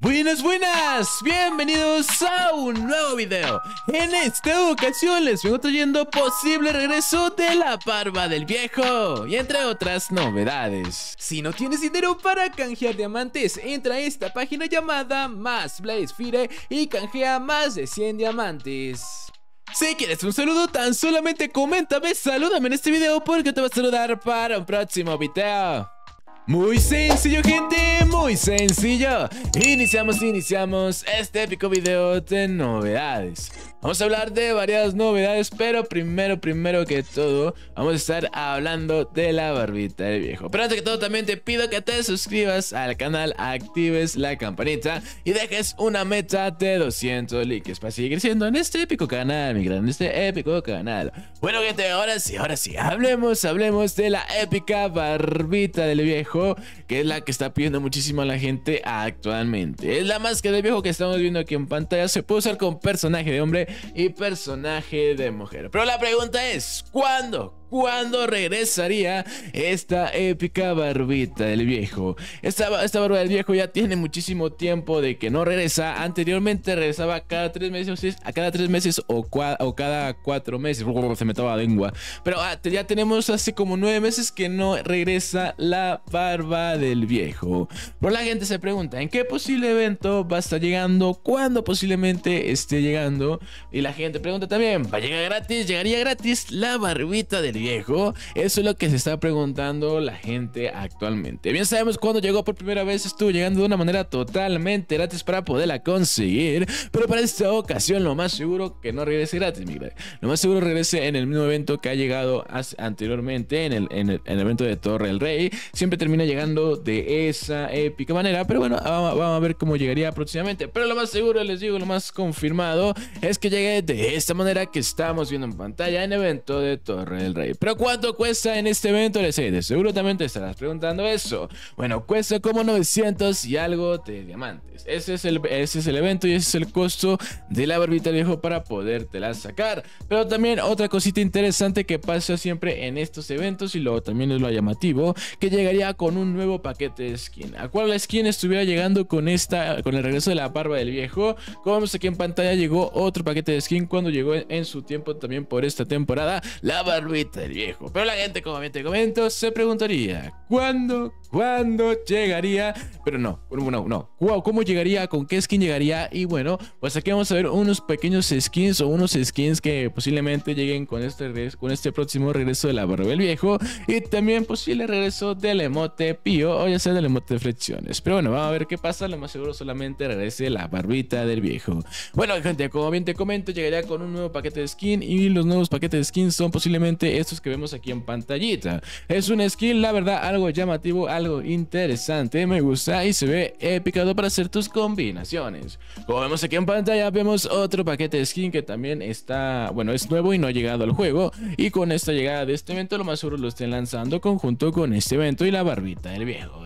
Buenas, buenas, bienvenidos a un nuevo video En esta ocasión les vengo trayendo posible regreso de la barba del viejo Y entre otras novedades Si no tienes dinero para canjear diamantes Entra a esta página llamada Más Fire Y canjea más de 100 diamantes si quieres un saludo, tan solamente coméntame, salúdame en este video porque te voy a saludar para un próximo video. Muy sencillo gente, muy sencillo Iniciamos, iniciamos este épico video de novedades Vamos a hablar de varias novedades, pero primero, primero que todo, vamos a estar hablando de la barbita del viejo. Pero antes que todo, también te pido que te suscribas al canal, actives la campanita y dejes una meta de 200 likes para seguir creciendo en este épico canal, mi gran, en este épico canal. Bueno, gente, ahora sí, ahora sí, hablemos, hablemos de la épica barbita del viejo, que es la que está pidiendo muchísimo a la gente actualmente. Es la máscara del viejo que estamos viendo aquí en pantalla, se puede usar con personaje de hombre y personaje de mujer. Pero la pregunta es, ¿cuándo? cuándo regresaría esta épica barbita del viejo. Esta, esta barba del viejo ya tiene muchísimo tiempo de que no regresa. Anteriormente regresaba cada tres meses, a cada tres meses o, o cada cuatro meses. Se me estaba la lengua. Pero ah, ya tenemos hace como nueve meses que no regresa la barba del viejo. Pero la gente se pregunta, ¿en qué posible evento va a estar llegando? ¿Cuándo posiblemente esté llegando? Y la gente pregunta también, ¿va a llegar gratis? ¿Llegaría gratis la barbita del eso es lo que se está preguntando la gente actualmente. Bien sabemos cuando llegó por primera vez estuvo llegando de una manera totalmente gratis para poderla conseguir, pero para esta ocasión lo más seguro que no regrese gratis, Lo más seguro regrese en el mismo evento que ha llegado anteriormente, en el, en el, evento de Torre del Rey. Siempre termina llegando de esa épica manera, pero bueno, vamos, a ver cómo llegaría próximamente. Pero lo más seguro, les digo, lo más confirmado es que llegue de esta manera que estamos viendo en pantalla en el evento de Torre del Rey. Pero ¿cuánto cuesta en este evento? Les de seguro también te estarás preguntando eso. Bueno, cuesta como 900 y algo de diamantes. Ese es el, ese es el evento y ese es el costo de la barbita viejo para podértela sacar. Pero también otra cosita interesante que pasa siempre en estos eventos y luego también es lo llamativo, que llegaría con un nuevo paquete de skin. ¿A cuál skin estuviera llegando con esta, con el regreso de la barba del viejo? Como vemos aquí en pantalla llegó otro paquete de skin cuando llegó en su tiempo también por esta temporada, la barbita del viejo. Pero la gente, como bien te comento, se preguntaría, ¿cuándo cuándo llegaría, pero no, no, no, wow, cómo llegaría, con qué skin llegaría y bueno, pues aquí vamos a ver unos pequeños skins o unos skins que posiblemente lleguen con este, con este próximo regreso de la barba del viejo y también posible regreso del emote pío o ya sea del emote de flexiones, pero bueno, vamos a ver qué pasa, lo más seguro solamente regrese la barbita del viejo. Bueno gente, como bien te comento, llegaría con un nuevo paquete de skin y los nuevos paquetes de skin son posiblemente estos que vemos aquí en pantallita. Es un skin, la verdad, algo llamativo, algo interesante, me gusta y se ve épico para hacer tus combinaciones. Como vemos aquí en pantalla, vemos otro paquete de skin que también está, bueno, es nuevo y no ha llegado al juego. Y con esta llegada de este evento, lo más seguro lo estén lanzando conjunto con este evento y la barbita del viejo,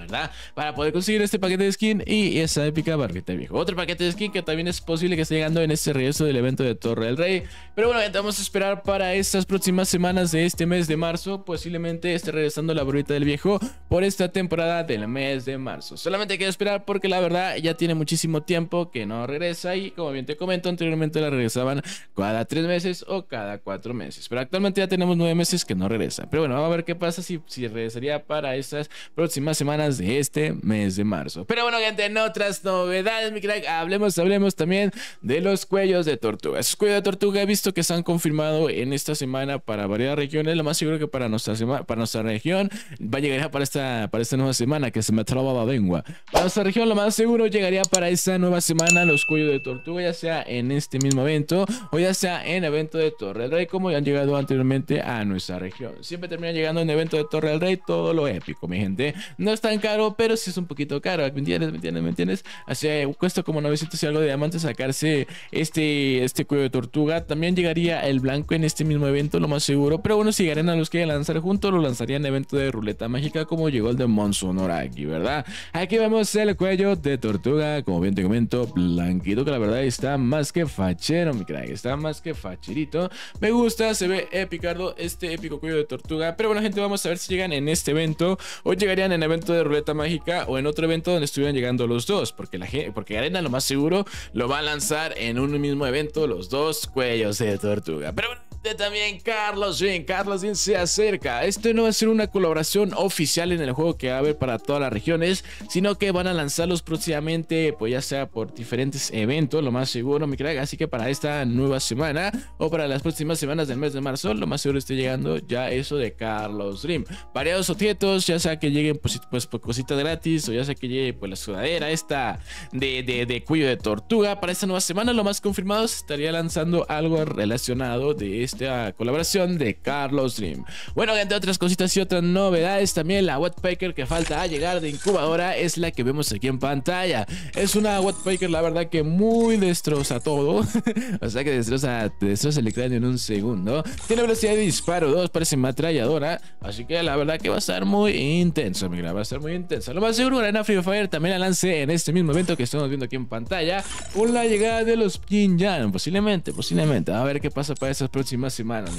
para poder conseguir este paquete de skin y esa épica barbita viejo. Otro paquete de skin que también es posible que esté llegando en este regreso del evento de Torre del Rey. Pero bueno, vamos a esperar para estas próximas semanas de este mes de marzo. Posiblemente esté regresando la barbita del viejo por esta temporada del mes de marzo. Solamente hay que esperar porque la verdad ya tiene muchísimo tiempo que no regresa y como bien te comento anteriormente la regresaban cada tres meses o cada cuatro meses. Pero actualmente ya tenemos nueve meses que no regresa. Pero bueno, vamos a ver qué pasa si, si regresaría para estas próximas semanas de este mes de marzo. Pero bueno, gente, en otras novedades, mi crack, hablemos, hablemos también de los cuellos de tortuga. Esos cuellos de tortuga he visto que se han confirmado en esta semana para varias regiones. Lo más seguro que para nuestra, semana, para nuestra región va a llegar para esta, para esta nueva semana que se me trabado la lengua. Para nuestra región, lo más seguro llegaría para esta nueva semana los cuellos de tortuga, ya sea en este mismo evento o ya sea en evento de Torre del Rey, como ya han llegado anteriormente a nuestra región. Siempre termina llegando en evento de Torre del Rey todo lo épico, mi gente. No están pero si es un poquito caro, ¿me entiendes? ¿Me entiendes? ¿Me entiendes? Así cuesta como 900 y algo de diamantes sacarse este, este cuello de tortuga. También llegaría el blanco en este mismo evento, lo más seguro. Pero bueno, si llegaran a los que lanzar juntos, lo lanzarían en evento de ruleta mágica como llegó el de Monsoon aquí, ¿verdad? Aquí vemos el cuello de tortuga, como bien te comento, blanquito, que la verdad está más que fachero, mi crack. Está más que facherito. Me gusta, se ve epicardo este épico cuello de tortuga. Pero bueno, gente, vamos a ver si llegan en este evento o llegarían en evento de ruleta mágica o en otro evento donde estuvieran llegando los dos, porque la gente, porque Arena lo más seguro lo va a lanzar en un mismo evento los dos cuellos de tortuga. Pero bueno, también, Carlos Dream, Carlos Dream se acerca. Este no va a ser una colaboración oficial en el juego que va a haber para todas las regiones, sino que van a lanzarlos próximamente, pues ya sea por diferentes eventos, lo más seguro, mi crack. Así que para esta nueva semana o para las próximas semanas del mes de marzo, lo más seguro esté llegando ya eso de Carlos Dream. Variados objetos, ya sea que lleguen pues, por pues, pues, cositas gratis o ya sea que llegue pues la sudadera esta de, de, de cuello de tortuga. Para esta nueva semana, lo más confirmado, se estaría lanzando algo relacionado de este esta colaboración de Carlos Dream. Bueno, entre otras cositas y otras novedades, también la wetpaker que falta a llegar de incubadora es la que vemos aquí en pantalla. Es una wetpaker, la verdad, que muy destroza todo. o sea que destroza, destroza el cráneo en un segundo. Tiene velocidad de disparo 2, parece matralladora Así que la verdad que va a estar muy intenso, mira, va a estar muy intenso. Lo más seguro, Arena Free Fire también la lance en este mismo evento que estamos viendo aquí en pantalla. Con la llegada de los Pinjan, posiblemente, posiblemente. A ver qué pasa para esas próximas semanas,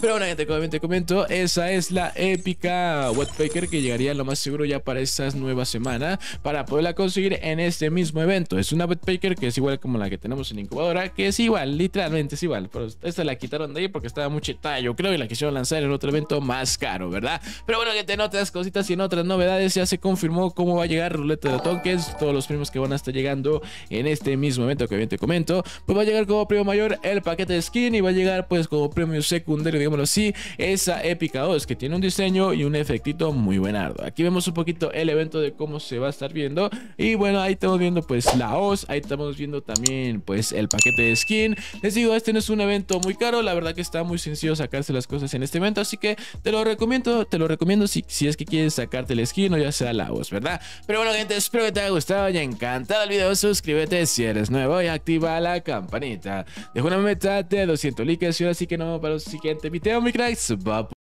Pero bueno, gente, como bien te comento, esa es la épica wetpaker que llegaría lo más seguro ya para esta nueva semana para poderla conseguir en este mismo evento. Es una wetpaker que es igual como la que tenemos en incubadora, que es igual, literalmente es igual. Pero esta la quitaron de ahí porque estaba muy chetada, yo creo, que la quisieron lanzar en otro evento más caro, ¿verdad? Pero bueno, gente, en otras cositas y en otras novedades ya se confirmó cómo va a llegar ruleta de tokens, todos los primos que van a estar llegando en este mismo evento que bien te comento. Pues va a llegar como primo mayor el paquete de skin y va a llegar pues como premio secundario, digámoslo así, esa épica 2 que tiene un diseño y un efectito muy buenardo. Aquí vemos un poquito el evento de cómo se va a estar viendo y bueno, ahí estamos viendo pues la OS, ahí estamos viendo también pues el paquete de skin. Les digo, este no es un evento muy caro, la verdad que está muy sencillo sacarse las cosas en este evento, así que te lo recomiendo, te lo recomiendo si, si es que quieres sacarte el skin o ya sea la voz, ¿verdad? Pero bueno, gente, espero que te haya gustado y encantado el video. Suscríbete si eres nuevo y activa la campanita. Dejo una meta de 200 likes y Así que no para el siguiente video, mi cracks. Bye.